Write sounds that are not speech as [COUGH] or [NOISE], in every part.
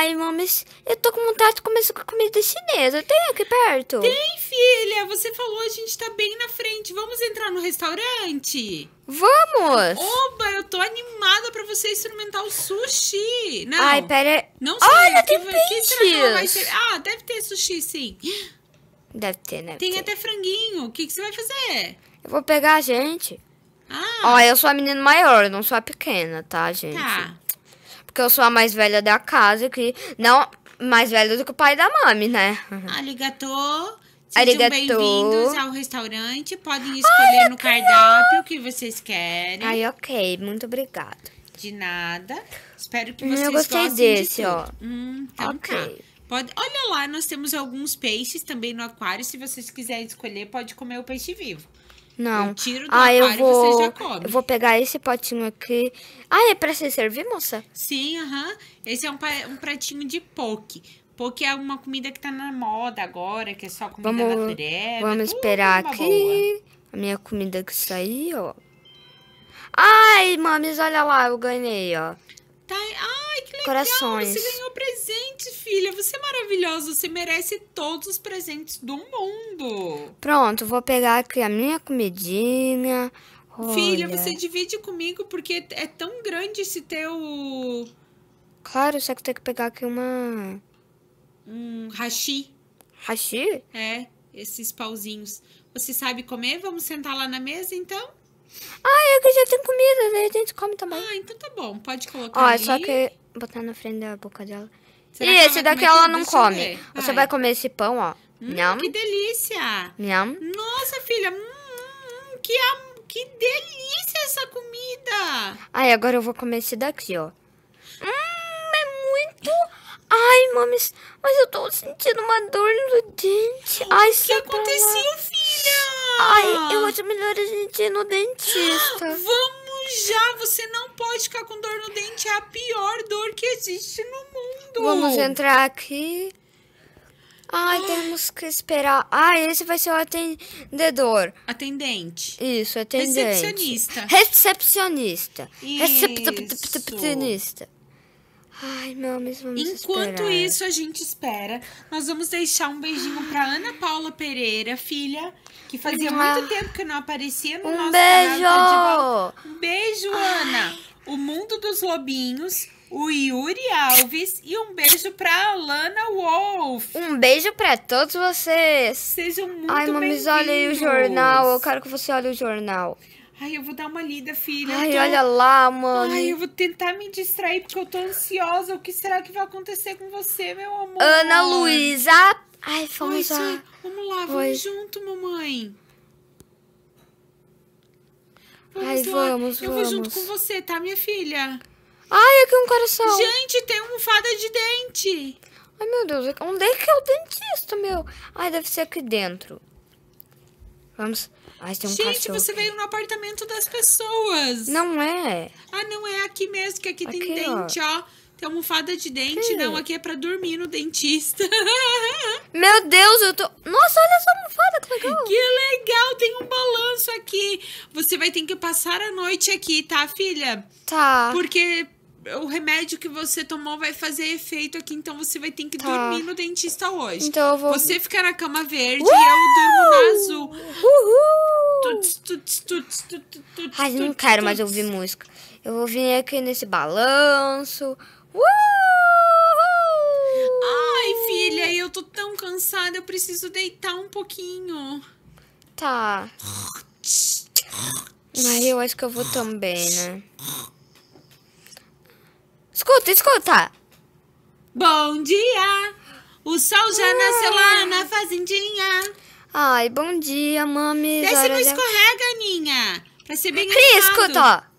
Ai, mamãe, eu tô com vontade de comer comida chinesa. Tem aqui perto? Tem, filha. Você falou, a gente tá bem na frente. Vamos entrar no restaurante? Vamos! Oba, eu tô animada pra você experimentar o sushi. Não. Ai, pera. Não sei. Olha, tem peixes. Ah, deve ter sushi, sim. Deve ter, né? Tem ter. até franguinho. O que, que você vai fazer? Eu vou pegar a gente. Ah. Ó, eu sou a menina maior, eu não sou a pequena, tá, gente? Tá eu sou a mais velha da casa, que não mais velha do que o pai da mami, né? Aligatô, [LAUGHS] Sejam bem-vindos ao restaurante. Podem escolher Ai, no cardápio o que vocês querem. Ai, ok. Muito obrigada. De nada. Espero que hum, vocês Eu gostei gostem desse, de ó. Hum, então ok. Tá. Pode... Olha lá, nós temos alguns peixes também no aquário. Se vocês quiserem escolher, pode comer o peixe vivo. Não. Eu tiro do ah, eu vou, você já come. Eu vou pegar esse potinho aqui. Ah, é pra se servir, moça? Sim, aham. Uh -huh. Esse é um, um pratinho de poke. Poke é uma comida que tá na moda agora, que é só comida vamos, natureba. Vamos esperar aqui. Boa. A minha comida que saiu, ó. Ai, mames, olha lá, eu ganhei, ó. Tá, ah, legal, corações. Você ganhou presente, filha. Você é maravilhosa. Você merece todos os presentes do mundo. Pronto, vou pegar aqui a minha comidinha. Olha. Filha, você divide comigo porque é tão grande esse teu. Claro, só que tem que pegar aqui uma. Um hashi. Hashi? É, esses pauzinhos. Você sabe comer? Vamos sentar lá na mesa então? Ah, é eu que já comida, daí a gente come também. Ah, então tá bom, pode colocar Ó, é só que botar na frente da boca dela. Será e esse daqui ela não come. Você vai comer esse pão, ó. Hum, Nham. que delícia! Nham. Nossa, filha, hum, hum que, que delícia essa comida! Aí, agora eu vou comer esse daqui, ó. Hum, é muito Ai, mames, mas eu tô sentindo uma dor no dente. Ai, O que aconteceu, filha? Ai, eu acho melhor a gente ir no dentista. [GASPS] Vamos já, você não pode ficar com dor no dente, é a pior dor que existe no mundo. Vamos entrar aqui. Ai, Ai. [GASPS] temos que esperar. Ah, esse vai ser o atendedor. Atendente. Isso, atendente. Recepcionista. Recepcionista. Isso. Recepcionista. Ai, não, mas vamos Enquanto esperar. isso, a gente espera. Nós vamos deixar um beijinho pra Ana Paula Pereira, filha, que fazia muito tempo que não aparecia no um nosso beijo! canal. Um beijo! beijo, Ana! O Mundo dos Lobinhos, o Yuri Alves e um beijo pra Alana Wolf. Um beijo pra todos vocês. Sejam muito bem-vindos. Ai, mamis olha aí o jornal. Eu quero que você olhe o jornal. Ai, eu vou dar uma lida, filha. Ai, tô... olha lá, mano. Ai, eu vou tentar me distrair porque eu tô ansiosa. O que será que vai acontecer com você, meu amor? Ana Luísa. Ai, vamos lá. Vamos lá, Oi. vamos junto, mamãe. Vamos Ai, lá. vamos, eu vamos. Eu vou junto com você, tá, minha filha? Ai, aqui um coração. Gente, tem uma fada de dente. Ai, meu Deus, onde é que é o dentista, meu? Ai, deve ser aqui dentro. Vamos. Ai, tem um Gente, cachorro você aqui. veio no apartamento das pessoas. Não é. Ah, não é aqui mesmo, que aqui, aqui tem dente, ó. ó. Tem almofada de dente. Que? Não, aqui é pra dormir no dentista. [LAUGHS] Meu Deus, eu tô... Nossa, olha essa almofada, que legal. Que legal, tem um balanço aqui. Você vai ter que passar a noite aqui, tá, filha? Tá. Porque o remédio que você tomou vai fazer efeito aqui, então você vai ter que tá. dormir no dentista hoje. Então eu vou. Você fica na cama verde Uhul! e eu durmo na azul. Uhul! Tuts, tuts, Ai, não quero mais ouvir música. Eu vou vir aqui nesse balanço. Uhul! Ai, filha, eu tô tão cansada, eu preciso deitar um pouquinho. Tá. Mas eu acho que eu vou também, né? Escuta, escuta. Bom dia. O sol já ah. nasceu lá na fazendinha. Ai, bom dia, mami. Desce não escorrega, Aninha. Pra ser bem Cri, animado. escuta.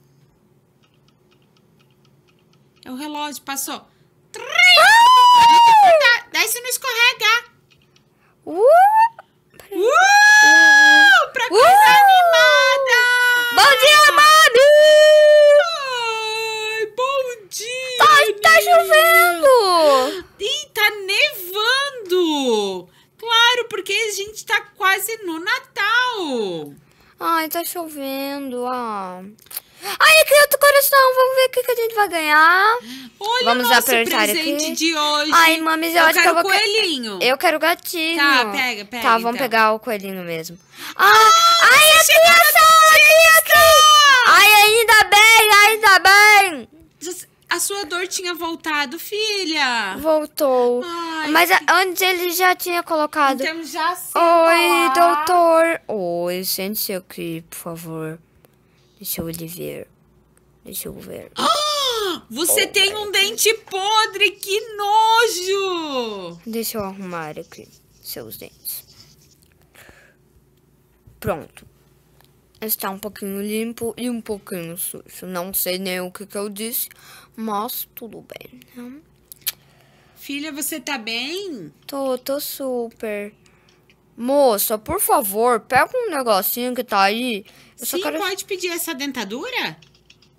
É o relógio, passou. Ah! Desce não escorrega. Uh! Uh! Pra uh! coisa uh! animada! Bom dia, mami! chovendo! Ih, tá nevando! Claro, porque a gente tá quase no Natal! Ai, tá chovendo, ah. Ai, aqui outro coração, vamos ver o que, que a gente vai ganhar. Olha vamos o nosso presente aqui. de hoje. Ai, mames, eu, eu quero que eu vou... coelhinho. Eu quero gatinho. Tá, pega, pega. Tá, vamos então. pegar o coelhinho mesmo. Ah, ai, a criação, a criação! Ai, ainda bem, ainda bem. Você... A sua dor tinha voltado, filha. Voltou. Ai, Mas antes ele já tinha colocado. Então já sim. Oi, doutor. Oi, sente-se aqui, por favor. Deixa eu lhe ver. Deixa eu ver. [GASPS] Ah, você oh, tem um dente podre, que nojo! Deixa eu arrumar aqui seus dentes. Pronto está um pouquinho limpo e um pouquinho sujo. Não sei nem o que, que eu disse, mas tudo bem. Né? Filha, você tá bem? Tô, tô super. Moça, por favor, pega um negocinho que tá aí. Eu Sim, quero... pode pedir essa dentadura?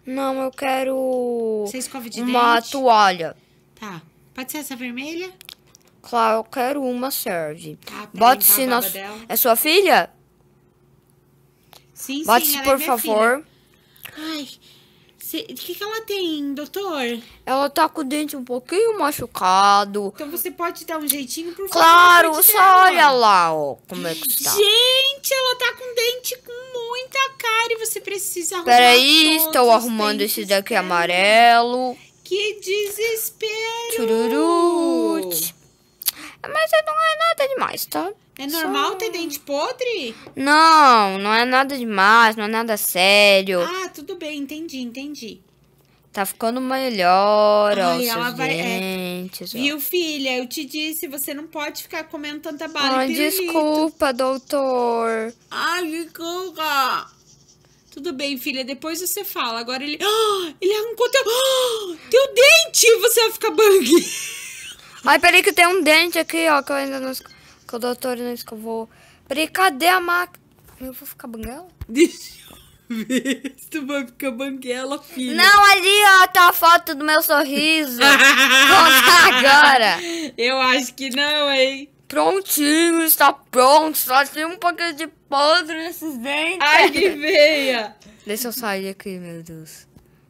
Não, eu quero. Você escove de uma dente? toalha. Tá. Pode ser essa vermelha? Claro, eu quero uma, serve. Ah, tá, Bote-se então na. Dela. É sua filha? Sim, Bate, sim, é por é favor. Filha. Ai, o que, que ela tem, doutor? Ela tá com o dente um pouquinho machucado. Então você pode dar um jeitinho, por claro, favor? Claro, só ela. olha lá, ó, como é que tá. Gente, ela tá com dente com muita cara e você precisa arrumar Peraí, estou arrumando esse daqui amarelo. Que desespero! Tururu! Mas é, não é nada demais, tá? É normal Só... ter dente podre? Não, não é nada demais, não é nada sério. Ah, tudo bem, entendi, entendi. Tá ficando melhor, Ai, é. ó, os seus vai, dentes. É. Viu, filha? Eu te disse, você não pode ficar comendo tanta bala Ai, desculpa, doutor. Ai, desculpa. Tudo bem, filha, depois você fala. Agora ele... [GASPS] ele arrancou teu... [GASPS] teu dente! Você vai ficar bangue. Ai, peraí que tem um dente aqui, ó, que eu ainda não que o doutor não escovou. Peraí, cadê a máquina? Eu vou ficar banguela? Deixa eu ver se tu vai ficar banguela, filho Não, ali, ó, tá a foto do meu sorriso. [LAUGHS] Conta agora. Eu acho que não, hein? Prontinho, está pronto. Só tem um pouquinho de podre nesses dentes. Ai, que veia. Deixa eu sair aqui, meu Deus.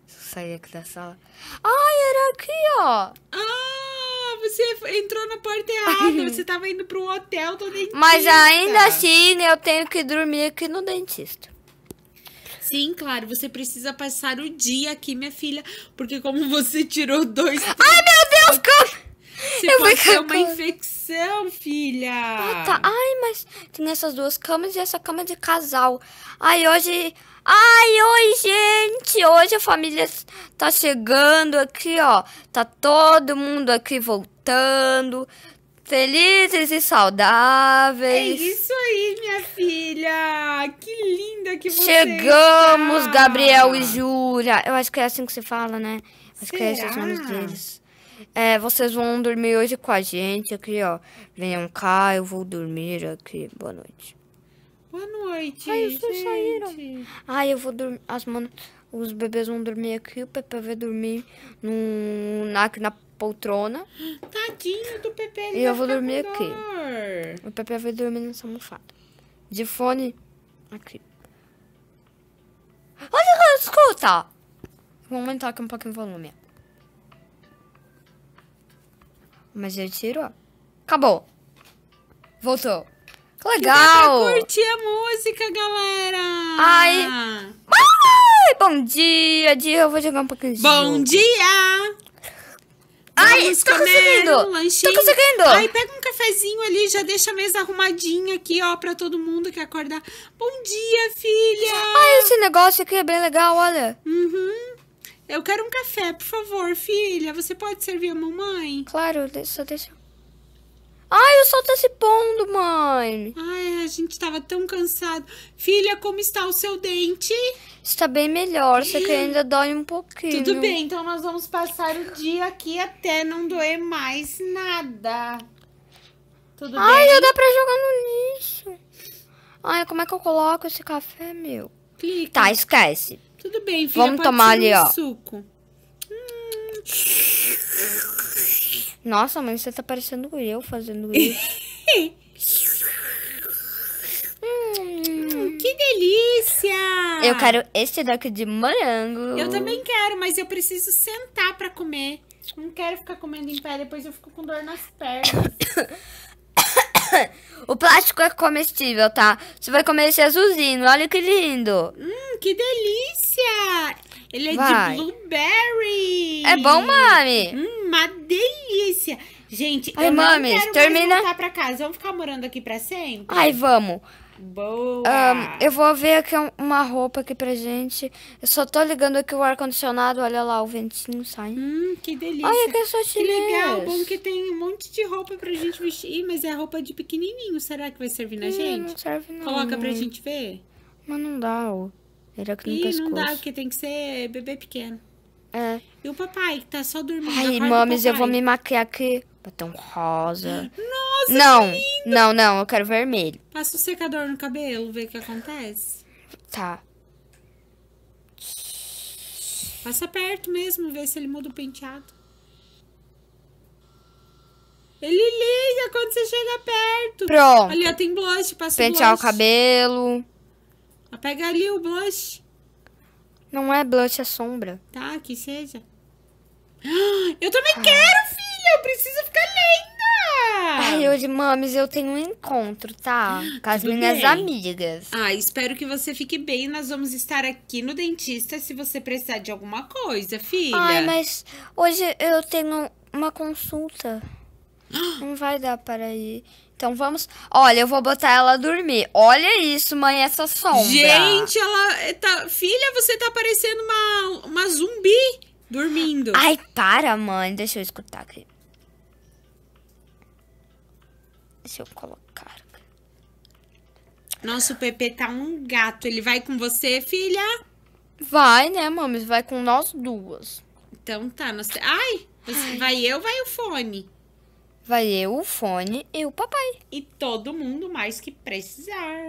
Deixa eu sair aqui da sala. Ai, era aqui, ó. Ah! você entrou na porta [LAUGHS] errada. você tava indo pro hotel do dentista. Mas ainda assim, eu tenho que dormir aqui no dentista. Sim, claro, você precisa passar o dia aqui, minha filha. Porque como você tirou dois... Ai, meu Deus, como... Você eu pode ter uma infecção, filha. Ah, tá. Ai, mas tem essas duas camas e essa cama de casal. Ai, hoje... Ai, oi, gente! Hoje a família tá chegando aqui, ó. Tá todo mundo aqui voltando voltando, felizes e saudáveis. É isso aí, minha filha! Que linda que você Chegamos, está. Gabriel e Júlia. Eu acho que é assim que se fala, né? Acho Será? que é esses assim os nomes deles. É, vocês vão dormir hoje com a gente aqui, ó. Venham cá, eu vou dormir aqui. Boa noite. Boa noite. Ai, os dois saíram. Ai, eu vou dormir. As manas. Os bebês vão dormir aqui, o Pepe vai dormir no, na, na poltrona. Tadinho do Pepe, E eu vou dormir aqui. O Pepe vai dormir nessa almofada. De fone, aqui. Olha, escuta! Vou aumentar aqui um pouquinho o volume. Mas já tirou. Acabou. Voltou. Que legal! Que curtir a música, galera! Ai! Ai! Bom dia, dia. Eu vou jogar um pouquinho de Bom jogo. dia! Ai, vamos tô comer conseguindo. um lanchinho. Tô conseguindo. Aí pega um cafezinho ali, já deixa a mesa arrumadinha aqui, ó, pra todo mundo que acordar. Bom dia, filha! Ai, esse negócio aqui é bem legal, olha. Uhum. Eu quero um café, por favor, filha. Você pode servir a mamãe? Claro, só deixa eu Ai, o sol tá se pondo, mãe. Ai, a gente tava tão cansado. Filha, como está o seu dente? Está bem melhor, só que ainda dói um pouquinho. Tudo bem, então nós vamos passar o dia aqui até não doer mais nada. Tudo Ai, bem? Ai, dá pra jogar no lixo. Ai, como é que eu coloco esse café, meu? Clica. Tá, esquece. Tudo bem, filha. Vamos tomar ali, ó. Suco. Hum. Nossa, mas você tá parecendo eu fazendo isso. hum, [LAUGHS] que delícia! Eu quero este daqui de morango. Eu também quero, mas eu preciso sentar pra comer. Não quero ficar comendo em pé, depois eu fico com dor nas pernas. [COUGHS] O plástico é comestível, tá? Você vai comer esse azulzinho, olha que lindo. Hum, que delícia! Ele Vai. é de blueberry. É bom, mami? Hum, uma delícia. Gente, Ai, eu mames, não quero termina... mais voltar pra casa. Vamos ficar morando aqui pra sempre? Ai, vamos. Boa. Um, eu vou ver aqui uma roupa aqui pra gente. Eu só tô ligando aqui o ar-condicionado. Olha lá, o ventinho sai. Hum, que delícia. Olha que é só Que legal. Bom que tem um monte de roupa pra gente vestir. Mas é roupa de pequenininho. Será que vai servir na hum, gente? Não serve não. Coloca pra gente ver. Mas não dá, ó. Era no Ih, pescoço. não dá, porque tem que ser bebê pequeno. É. E o papai, que tá só dormindo. Ai, mames, eu vou me maquiar aqui. Botão rosa. Nossa, Não, não, não, eu quero vermelho. Passa o secador no cabelo, vê o que acontece. Tá. Passa perto mesmo, vê se ele muda o penteado. Ele liga quando você chega perto. Pronto. Ali, ó, tem blush, passa Pentear o, Pentear o cabelo. Pega ali o blush. Não é blush, é sombra. Tá, que seja. Ah, eu também ah. quero, filha! Eu preciso ficar linda! Ai, hoje, mames, eu tenho um encontro, tá? Ah, Com as Tudo minhas bem. amigas. Ah, espero que você fique bem. Nós vamos estar aqui no dentista se você precisar de alguma coisa, filha. Ai, mas hoje eu tenho uma consulta. Não vai dar para ir. Então vamos. Olha, eu vou botar ela dormir. Olha isso, mãe, essa sombra. Gente, ela tá. Filha, você tá parecendo uma, uma zumbi dormindo. Ai, para, mãe. Deixa eu escutar aqui. Deixa eu colocar. Nosso Pepe tá um gato. Ele vai com você, filha? Vai, né, mames Vai com nós duas. Então tá. Nós... Ai, você... vai eu, vai o fone vai eu, o fone e o papai. E todo mundo mais que precisar.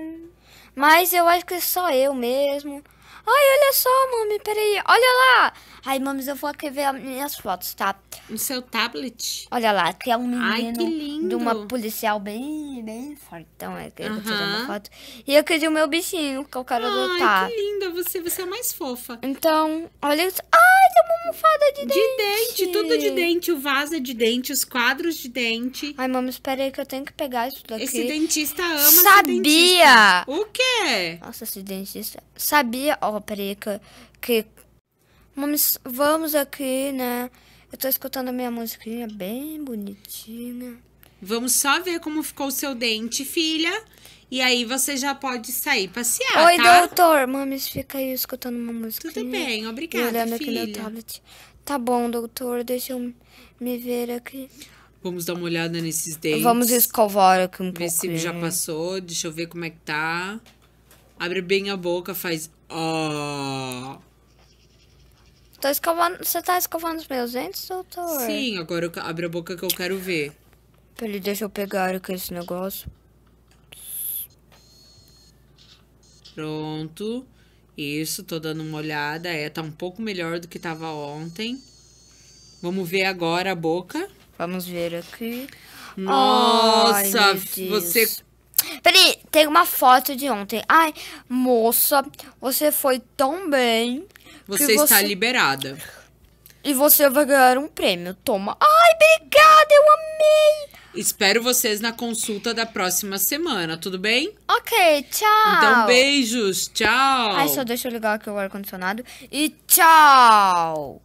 Mas eu acho que só eu mesmo. Ai, olha só, mami, peraí. Olha lá. Ai, mami, eu vou aqui ver as minhas fotos, tá? No seu tablet? Olha lá, é um menino Ai, que lindo. de uma policial bem, bem fortão. É que uh -huh. uma foto. E eu queria o meu bichinho que eu quero Ai, adotar. Ai, que lindo. Você, você é mais fofa. Então, olha isso. Ah! uma almofada de, de dente. De dente, tudo de dente. O vaso é de dente, os quadros de dente. Ai, mamãe espera aí que eu tenho que pegar isso daqui. Esse dentista ama Sabia! Dentista. O quê? Nossa, esse dentista... Sabia, ó, oh, peraí que... que... Mames, vamos aqui, né? Eu tô escutando a minha musiquinha bem bonitinha. Vamos só ver como ficou o seu dente, filha. E aí você já pode sair passear, Oi, tá? doutor. Mames, fica aí escutando uma música. Tudo bem, obrigada, olhando filha. meu tablet. Tá bom, doutor. Deixa eu me ver aqui. Vamos dar uma olhada nesses dentes. Vamos escovar aqui um ver pouco. Ver se já passou. Deixa eu ver como é que tá. Abre bem a boca, faz... Ó... Oh. Tô escovando, você tá escovando os meus dentes, doutor? Sim, agora eu... abre a boca que eu quero ver. Ele deixa eu pegar aqui esse negócio. Pronto. Isso, tô dando uma olhada. É, tá um pouco melhor do que tava ontem. Vamos ver agora a boca. Vamos ver aqui. Nossa, Ai, você. Peraí, tem uma foto de ontem. Ai, moça, você foi tão bem. Você está você... liberada. E você vai ganhar um prêmio. Toma. Ai, obrigada, eu amei! Espero vocês na consulta da próxima semana, tudo bem? Ok, tchau! Então, beijos, tchau! Ai, só deixa eu ligar aqui o ar-condicionado. E tchau!